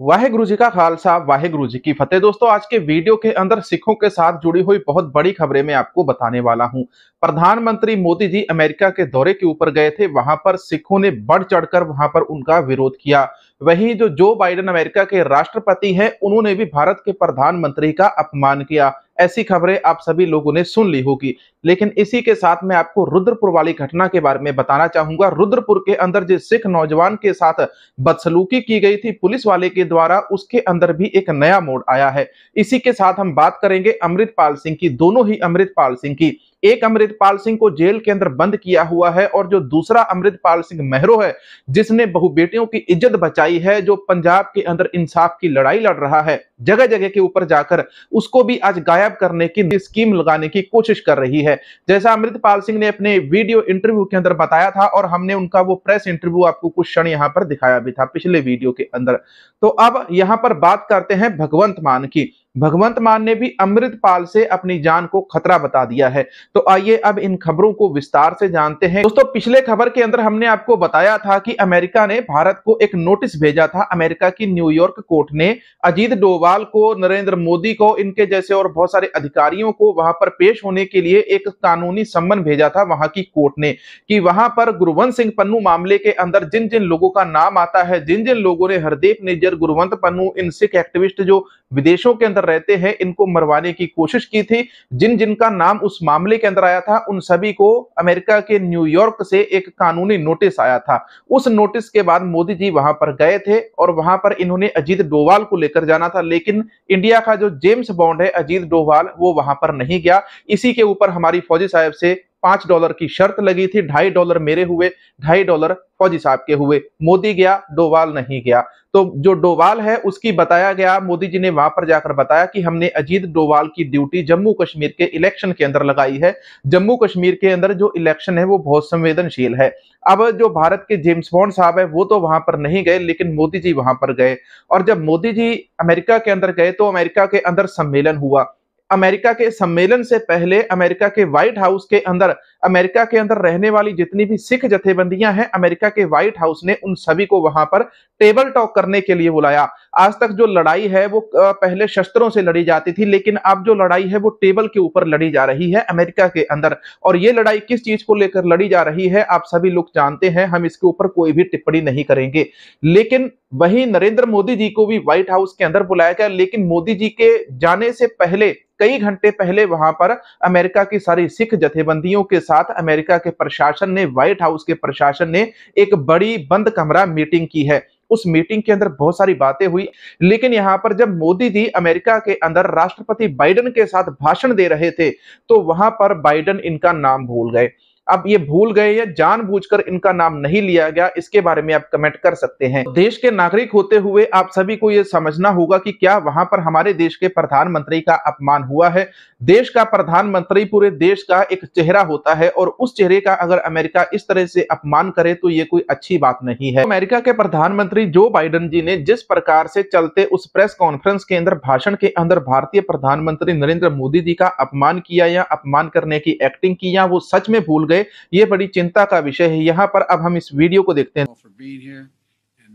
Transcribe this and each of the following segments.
वाहेगुरु जी का खालसा वाहेगुरु जी की फतेह दोस्तों आज के वीडियो के अंदर सिखों के साथ जुड़ी हुई बहुत बड़ी खबरें मैं आपको बताने वाला हूं प्रधानमंत्री मोदी जी अमेरिका के दौरे के ऊपर गए थे वहां पर सिखों ने बढ़ चढ़कर वहां पर उनका विरोध किया वहीं जो जो बाइडेन अमेरिका के राष्ट्रपति हैं उन्होंने भी भारत के प्रधानमंत्री का अपमान किया ऐसी खबरें आप सभी लोगों ने सुन ली होगी लेकिन इसी के साथ मैं आपको रुद्रपुर वाली घटना के बारे में बताना चाहूंगा रुद्रपुर के अंदर जिस सिख नौजवान के साथ बदसलूकी की गई थी पुलिस वाले के द्वारा उसके अंदर भी एक नया मोड़ आया है इसी के साथ हम बात करेंगे अमृतपाल सिंह की दोनों ही अमृतपाल सिंह की एक अमृतपाल सिंह को जेल के अंदर बंद किया हुआ है और जो दूसरा अमृतपाल सिंह मेहरो है जिसने बहु बेटियों की इज्जत बचाई है जो पंजाब के अंदर इंसाफ की लड़ाई लड़ रहा है जगह जगह के ऊपर जाकर उसको भी आज गायब करने की स्कीम लगाने की कोशिश कर रही है जैसा अमृतपाल सिंह ने अपने वीडियो इंटरव्यू के अंदर बताया था और हमने उनका वो प्रेस इंटरव्यू आपको कुछ क्षण यहाँ पर दिखाया भी था पिछले वीडियो के अंदर तो अब यहाँ पर बात करते हैं भगवंत मान की भगवंत मान ने भी अमृतपाल से अपनी जान को खतरा बता दिया है तो आइए अब इन खबरों को विस्तार से जानते हैं दोस्तों पिछले खबर के अंदर हमने आपको बताया था कि अमेरिका ने भारत को एक नोटिस भेजा था अमेरिका की न्यूयॉर्क कोर्ट ने अजीत डोवाल डोवाल को नरेंद्र मोदी को इनके जैसे और बहुत सारे अधिकारियों को वहां पर पेश होने के लिए एक कानूनी सम्मन भेजा था वहां की कोर्ट ने कि वहां पर गुरुवंत सिंह पन्नू मामले के अंदर जिन जिन लोगों का नाम आता है जिन जिन लोगों ने हरदेव निजर गुरुवंत पन्नू इन सिख एक्टिविस्ट जो विदेशों के अंदर रहते हैं इनको मरवाने की कोशिश की थी जिन जिनका नाम उस मामले के अंदर आया था उन सभी को अमेरिका के न्यूयॉर्क से एक कानूनी नोटिस आया था उस नोटिस के बाद मोदी जी वहां पर गए थे और वहां पर इन्होंने अजीत डोवाल को लेकर जाना था लेकिन इंडिया का जो जेम्स बॉन्ड है अजीत डोभाल वो वहां पर नहीं गया इसी के ऊपर हमारी फौजी साहब से पांच डॉलर की शर्त लगी थी ढाई डॉलर मेरे हुए ढाई डॉलर फौजी साहब के हुए मोदी गया डोवाल नहीं गया तो जो डोवाल है उसकी बताया गया मोदी जी ने वहां पर जाकर बताया कि हमने अजीत डोवाल की ड्यूटी जम्मू कश्मीर के इलेक्शन के अंदर लगाई है जम्मू कश्मीर के अंदर जो इलेक्शन है वो बहुत संवेदनशील है अब जो भारत के जेम्स बॉन्ड साहब है वो तो वहां पर नहीं गए लेकिन मोदी जी वहां पर गए और जब मोदी जी अमेरिका के अंदर गए तो अमेरिका के अंदर सम्मेलन हुआ अमेरिका के सम्मेलन से पहले अमेरिका के व्हाइट हाउस के अंदर अमेरिका के अंदर रहने वाली जितनी भी सिख जथेबंदियां हैं अमेरिका के व्हाइट हाउस ने उन सभी को वहां पर टेबल टॉक करने के लिए बुलाया आज तक जो लड़ाई है वो पहले शस्त्रों से लड़ी जाती थी लेकिन अब जो लड़ाई है वो टेबल के ऊपर लड़ी जा रही है अमेरिका के अंदर और ये लड़ाई किस चीज को लेकर लड़ी जा रही है आप सभी लोग जानते हैं हम इसके ऊपर कोई भी टिप्पणी नहीं करेंगे लेकिन वही नरेंद्र मोदी जी को भी व्हाइट हाउस के अंदर बुलाया गया लेकिन मोदी जी के जाने से पहले कई घंटे पहले वहां पर अमेरिका की सारी सिख जथेबंदियों के साथ साथ अमेरिका के प्रशासन ने व्हाइट हाउस के प्रशासन ने एक बड़ी बंद कमरा मीटिंग की है उस मीटिंग के अंदर बहुत सारी बातें हुई लेकिन यहां पर जब मोदी जी अमेरिका के अंदर राष्ट्रपति बाइडन के साथ भाषण दे रहे थे तो वहां पर बाइडन इनका नाम भूल गए अब ये भूल गए या जानबूझकर इनका नाम नहीं लिया गया इसके बारे में आप कमेंट कर सकते हैं देश के नागरिक होते हुए आप सभी को ये समझना होगा कि क्या वहां पर हमारे देश के प्रधानमंत्री का अपमान हुआ है देश का प्रधानमंत्री पूरे देश का एक चेहरा होता है और उस चेहरे का अगर अमेरिका इस तरह से अपमान करे तो ये कोई अच्छी बात नहीं है अमेरिका के प्रधानमंत्री जो बाइडन जी ने जिस प्रकार से चलते उस प्रेस कॉन्फ्रेंस के अंदर भाषण के अंदर भारतीय प्रधानमंत्री नरेंद्र मोदी जी का अपमान किया या अपमान करने की एक्टिंग की या वो सच में भूल गए ले ये बड़ी चिंता का विषय है यहाँ पर अब हम इस वीडियो को देखते हैं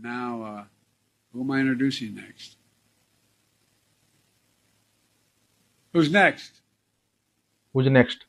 now, uh, who am I introducing next? Who's next? Who's next?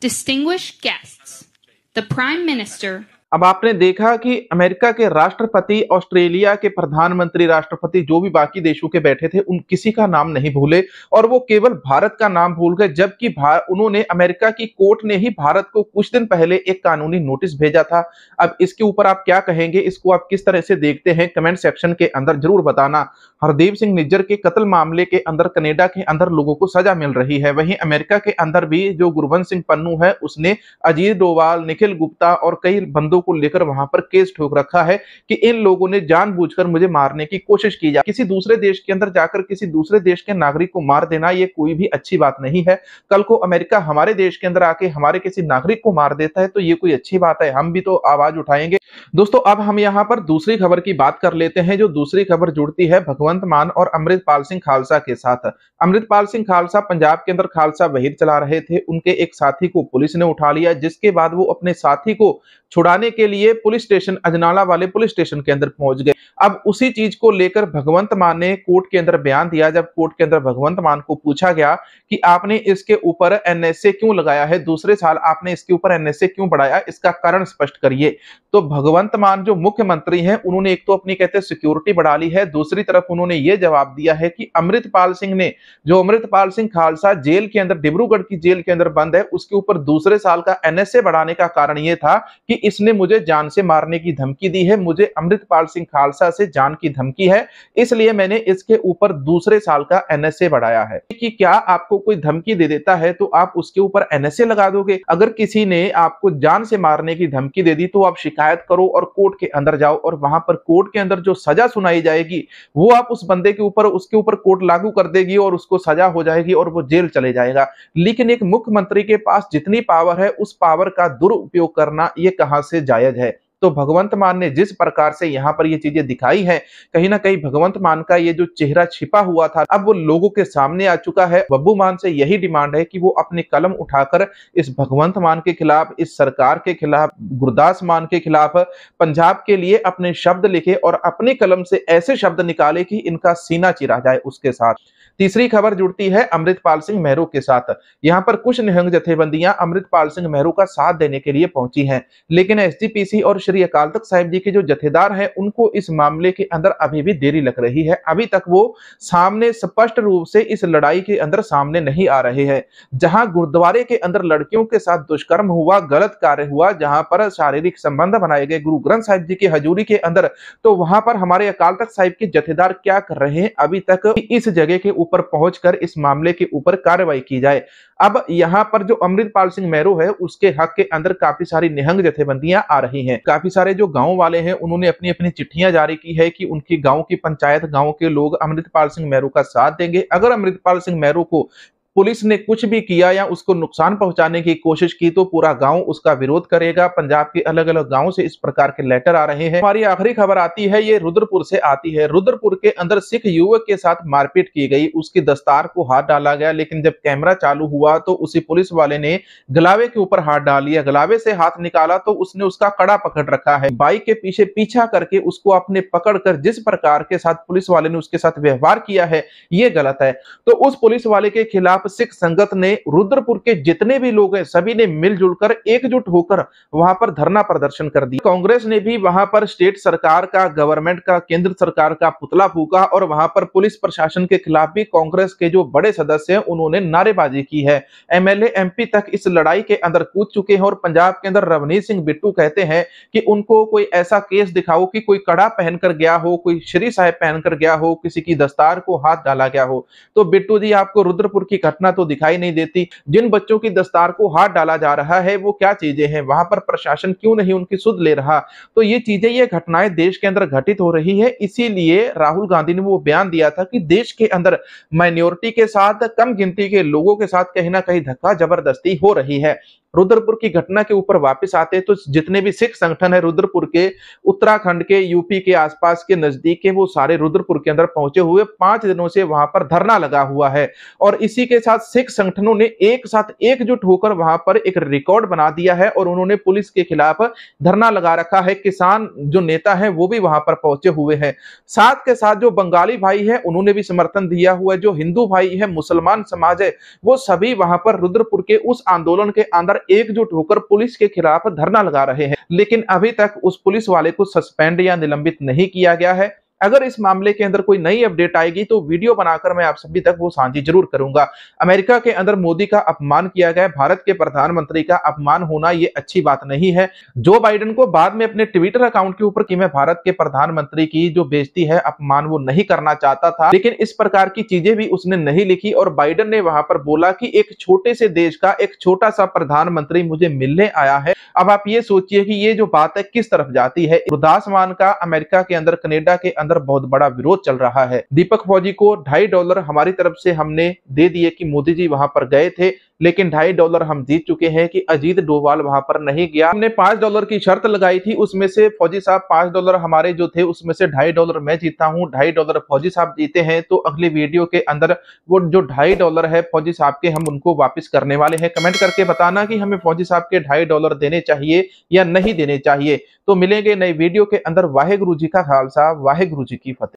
Distinguished guests, the Prime Minister अब आपने देखा कि अमेरिका के राष्ट्रपति ऑस्ट्रेलिया के प्रधानमंत्री राष्ट्रपति जो भी बाकी देशों के बैठे थे उन किसी का नाम नहीं भूले और वो केवल भारत का नाम भूल गए जबकि उन्होंने अमेरिका की कोर्ट ने ही भारत को कुछ दिन पहले एक कानूनी नोटिस भेजा था अब इसके ऊपर आप क्या कहेंगे इसको आप किस तरह से देखते हैं कमेंट सेक्शन के अंदर जरूर बताना हरदीप सिंह निज्जर के कत्ल मामले के अंदर कनेडा के अंदर लोगों को सजा मिल रही है वहीं अमेरिका के अंदर भी जो गुरुवंत सिंह पन्नू है उसने अजीत डोवाल निखिल गुप्ता और कई बंदों को लेकर वहां पर केस ठोक रखा है कि इन लोगों ने जानबूझकर मुझे मारने की कोशिश की जा किसी दूसरे देश के अंदर जाकर किसी दूसरे देश के नागरिक को मार देना यह कोई भी अच्छी बात नहीं है कल को अमेरिका हमारे देश के अंदर आके हमारे किसी नागरिक को मार देता है तो ये कोई अच्छी बात है हम भी तो आवाज उठाएंगे दोस्तों अब हम यहाँ पर दूसरी खबर की बात कर लेते हैं जो दूसरी खबर जुड़ती है भगवंत मान और अमृतपाल सिंह खालसा के साथ अमृतपाल सिंह खालसा पंजाब के अंदर खालसा वहीद चला रहे थे उनके एक साथी को पुलिस ने उठा लिया जिसके बाद वो अपने साथी को छुड़ाने बताने के लिए पुलिस स्टेशन अजनाला वाले पुलिस स्टेशन के अंदर पहुंच गए अब उसी चीज को लेकर भगवंत मान ने कोर्ट के अंदर बयान दिया जब कोर्ट के अंदर भगवंत मान को पूछा गया कि आपने इसके ऊपर एनएसए क्यों लगाया है दूसरे साल आपने इसके ऊपर एनएसए क्यों बढ़ाया इसका कारण स्पष्ट करिए तो भगवंत मान जो मुख्यमंत्री है उन्होंने एक तो अपनी कहते सिक्योरिटी बढ़ा ली है दूसरी तरफ उन्होंने ये जवाब दिया है कि अमृतपाल सिंह ने जो अमृतपाल सिंह खालसा जेल के अंदर डिब्रूगढ़ की जेल के अंदर बंद है उसके ऊपर दूसरे साल का एनएसए बढ़ाने का कारण यह था कि इसने मुझे जान से मारने की धमकी दी है मुझे अमृतपाल सिंह खालसा से जान की धमकी है इसलिए मैंने इसके ऊपर दूसरे साल का एनएसए बढ़ाया है कि क्या आपको कोई धमकी दे देता है तो आप उसके ऊपर एनएसए लगा दोगे अगर किसी ने आपको जान से मारने की धमकी दे दी तो आप शिकायत करो और कोर्ट के अंदर जाओ और वहां पर कोर्ट के अंदर जो सजा सुनाई जाएगी वो आप उस बंदे के ऊपर उसके ऊपर कोर्ट लागू कर देगी और उसको सजा हो जाएगी और वो जेल चले जाएगा लेकिन एक मुख्यमंत्री के पास जितनी पावर है उस पावर का दुरुपयोग करना ये कहां से जायज है तो भगवंत मान ने जिस प्रकार से यहाँ पर ये चीजें दिखाई है कहीं ना कहीं भगवंत मान का ये जो चेहरा छिपा हुआ था अब वो लोगों के सामने आ चुका है बब्बू मान से यही डिमांड है कि वो अपने कलम उठाकर इस भगवंत मान के खिलाफ इस सरकार के खिलाफ गुरुदास मान के खिलाफ पंजाब के लिए अपने शब्द लिखे और अपने कलम से ऐसे शब्द निकाले कि इनका सीना चिरा जाए उसके साथ तीसरी खबर जुड़ती है अमृतपाल सिंह मेहरू के साथ यहाँ पर कुछ निहंग जथेबंदियां अमृतपाल सिंह मेहरू का साथ देने के लिए पहुंची हैं लेकिन एसजीपीसी और श्री अकाल तख्त साहिब जी के जो जथेदार हैं उनको इस मामले के अंदर अभी भी देरी लग रही है अभी तक वो सामने स्पष्ट रूप से इस लड़ाई के अंदर सामने नहीं आ रहे हैं जहां गुरुद्वारे के अंदर लड़कियों के साथ दुष्कर्म हुआ गलत कार्य हुआ जहां पर शारीरिक संबंध बनाए गए गुरु ग्रंथ साहिब जी की हजूरी के अंदर तो वहां पर हमारे अकाल तख्त साहिब के जथेदार क्या कर रहे हैं अभी तक इस जगह के ऊपर पहुंचकर इस मामले के ऊपर कार्रवाई की जाए अब यहाँ पर जो अमृतपाल सिंह मेहरू है उसके हक के अंदर काफी सारी निहंग जथेबंदियां आ रही हैं काफी सारे जो गांव वाले हैं उन्होंने अपनी अपनी चिट्ठियां जारी की है कि उनकी गांव की पंचायत गांव के लोग अमृतपाल सिंह मेहरू का साथ देंगे अगर अमृतपाल सिंह मेहरू को पुलिस ने कुछ भी किया या उसको नुकसान पहुंचाने की कोशिश की तो पूरा गांव उसका विरोध करेगा पंजाब के अलग अलग गांव से इस प्रकार के लेटर आ रहे हैं हमारी आखिरी खबर आती है ये रुद्रपुर से आती है रुद्रपुर के अंदर सिख युवक के साथ मारपीट की गई उसकी दस्तार को हाथ डाला गया लेकिन जब कैमरा चालू हुआ तो उसी पुलिस वाले ने गलावे के ऊपर हाथ डाल लिया गलावे से हाथ निकाला तो उसने उसका कड़ा पकड़ रखा है बाइक के पीछे पीछा करके उसको अपने पकड़ कर जिस प्रकार के साथ पुलिस वाले ने उसके साथ व्यवहार किया है ये गलत है तो उस पुलिस वाले के खिलाफ तापसिक संगत ने रुद्रपुर के जितने भी लोग हैं सभी ने मिलजुल कर एकजुट होकर वहां पर धरना प्रदर्शन कर दिया कांग्रेस ने भी वहां पर स्टेट सरकार का गवर्नमेंट का केंद्र सरकार का पुतला फूका और वहां पर पुलिस प्रशासन के खिलाफ भी कांग्रेस के जो बड़े सदस्य हैं उन्होंने नारेबाजी की है एमएलए एमपी तक इस लड़ाई के अंदर कूद चुके हैं और पंजाब के अंदर रवनीत सिंह बिट्टू कहते हैं कि उनको कोई ऐसा केस दिखाओ कि कोई कड़ा पहनकर गया हो कोई श्री साहेब पहनकर गया हो किसी की दस्तार को हाथ डाला गया हो तो बिट्टू जी आपको रुद्रपुर की घटना तो दिखाई नहीं देती जिन बच्चों की दस्तार को हाथ डाला जा रहा है वो क्या चीजें हैं वहां पर प्रशासन क्यों नहीं उनकी सुध ले रहा तो ये चीजें ये घटनाएं देश के अंदर घटित हो रही है इसीलिए राहुल गांधी ने वो बयान दिया था कि देश के अंदर माइनॉरिटी के साथ कम गिनती के लोगों के साथ कहीं ना कहीं धक्का जबरदस्ती हो रही है रुद्रपुर की घटना के ऊपर वापस आते हैं तो जितने भी सिख संगठन है रुद्रपुर के उत्तराखंड के यूपी के आसपास के नजदीक के वो सारे रुद्रपुर के अंदर पहुंचे हुए पांच दिनों से वहां पर धरना लगा हुआ है और इसी के साथ सिख संगठनों ने एक साथ एकजुट होकर वहां पर एक रिकॉर्ड बना दिया है और उन्होंने पुलिस के खिलाफ धरना लगा रखा है किसान जो नेता है वो भी वहां पर पहुंचे हुए हैं साथ के साथ जो बंगाली भाई है उन्होंने भी समर्थन दिया हुआ है जो हिंदू भाई है मुसलमान समाज है वो सभी वहां पर रुद्रपुर के उस आंदोलन के अंदर एकजुट होकर पुलिस के खिलाफ धरना लगा रहे हैं लेकिन अभी तक उस पुलिस वाले को सस्पेंड या निलंबित नहीं किया गया है अगर इस मामले के अंदर कोई नई अपडेट आएगी तो वीडियो बनाकर मैं आप सभी तक वो साझी जरूर करूंगा अमेरिका के अंदर मोदी का अपमान किया गया भारत के प्रधानमंत्री का अपमान होना ये अच्छी बात नहीं है जो बाइडन को बाद में अपने ट्विटर अकाउंट के ऊपर की मैं भारत के प्रधानमंत्री की जो बेजती है अपमान वो नहीं करना चाहता था लेकिन इस प्रकार की चीजें भी उसने नहीं लिखी और बाइडन ने वहां पर बोला कि एक छोटे से देश का एक छोटा सा प्रधानमंत्री मुझे मिलने आया है अब आप ये सोचिए कि ये जो बात है किस तरफ जाती है गुरदास मान का अमेरिका के अंदर कनेडा के अंदर अंदर बहुत बड़ा विरोध चल रहा है दीपक फौजी को ढाई डॉलर हमारी तरफ से हमने दे दिए कि मोदी जी वहां पर गए थे लेकिन ढाई डॉलर हम जीत चुके हैं कि अजीत डोवाल वहां पर नहीं गया हमने पांच डॉलर की शर्त लगाई थी उसमें से फौजी साहब पांच डॉलर हमारे जो थे उसमें से ढाई डॉलर मैं जीता हूं ढाई डॉलर फौजी साहब जीते हैं तो अगले वीडियो के अंदर वो जो ढाई डॉलर है फौजी साहब के हम उनको वापस करने वाले हैं कमेंट करके बताना की हमें फौजी साहब के ढाई डॉलर देने चाहिए या नहीं देने चाहिए तो मिलेंगे नई वीडियो के अंदर वाहे जी का खालसा वाहे रुचि की फतेह